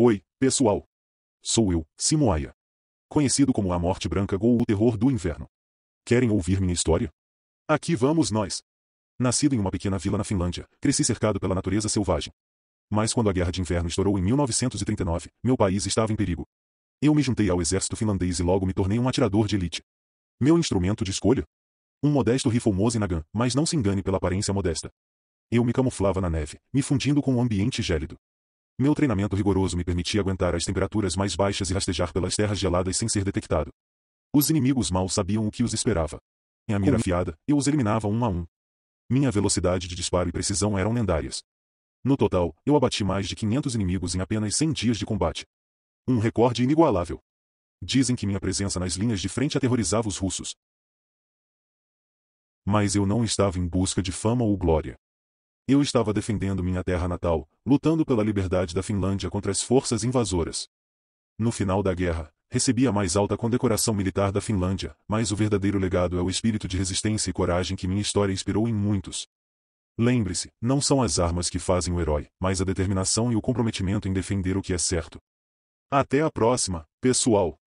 Oi, pessoal. Sou eu, Simoaia. Conhecido como a Morte Branca ou o Terror do Inverno. Querem ouvir minha história? Aqui vamos nós. Nascido em uma pequena vila na Finlândia, cresci cercado pela natureza selvagem. Mas quando a Guerra de Inverno estourou em 1939, meu país estava em perigo. Eu me juntei ao exército finlandês e logo me tornei um atirador de elite. Meu instrumento de escolha? Um modesto rifle Mosin Nagant, mas não se engane pela aparência modesta. Eu me camuflava na neve, me fundindo com o um ambiente gélido. Meu treinamento rigoroso me permitia aguentar as temperaturas mais baixas e rastejar pelas terras geladas sem ser detectado. Os inimigos mal sabiam o que os esperava. Em a mira afiada, eu os eliminava um a um. Minha velocidade de disparo e precisão eram lendárias. No total, eu abati mais de 500 inimigos em apenas 100 dias de combate. Um recorde inigualável. Dizem que minha presença nas linhas de frente aterrorizava os russos. Mas eu não estava em busca de fama ou glória. Eu estava defendendo minha terra natal, lutando pela liberdade da Finlândia contra as forças invasoras. No final da guerra, recebi a mais alta condecoração militar da Finlândia, mas o verdadeiro legado é o espírito de resistência e coragem que minha história inspirou em muitos. Lembre-se, não são as armas que fazem o herói, mas a determinação e o comprometimento em defender o que é certo. Até a próxima, pessoal!